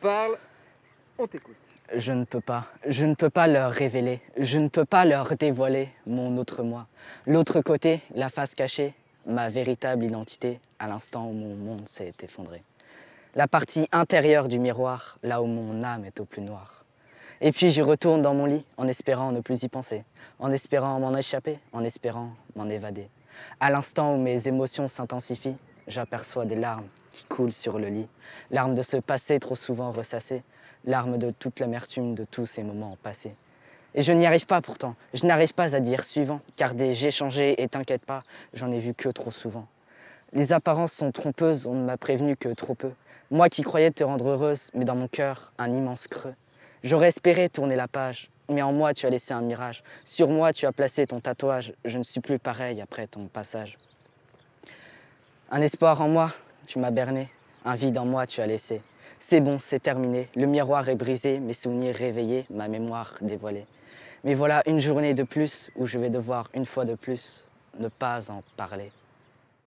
parle, on t'écoute. Je ne peux pas. Je ne peux pas leur révéler. Je ne peux pas leur dévoiler mon autre moi. L'autre côté, la face cachée, ma véritable identité à l'instant où mon monde s'est effondré. La partie intérieure du miroir, là où mon âme est au plus noir. Et puis je retourne dans mon lit en espérant ne plus y penser, en espérant m'en échapper, en espérant m'en évader. À l'instant où mes émotions s'intensifient, j'aperçois des larmes qui coulent sur le lit, larmes de ce passé trop souvent ressassé, larmes de toute l'amertume de tous ces moments passés. Et je n'y arrive pas pourtant, je n'arrive pas à dire suivant, car des j'ai changé et t'inquiète pas, j'en ai vu que trop souvent. Les apparences sont trompeuses, on ne m'a prévenu que trop peu. Moi qui croyais te rendre heureuse, mais dans mon cœur, un immense creux. J'aurais espéré tourner la page, mais en moi tu as laissé un mirage. Sur moi tu as placé ton tatouage, je ne suis plus pareil après ton passage. Un espoir en moi, tu m'as berné. Un vide en moi, tu as laissé. C'est bon, c'est terminé. Le miroir est brisé, mes souvenirs réveillés, ma mémoire dévoilée. Mais voilà une journée de plus où je vais devoir, une fois de plus, ne pas en parler.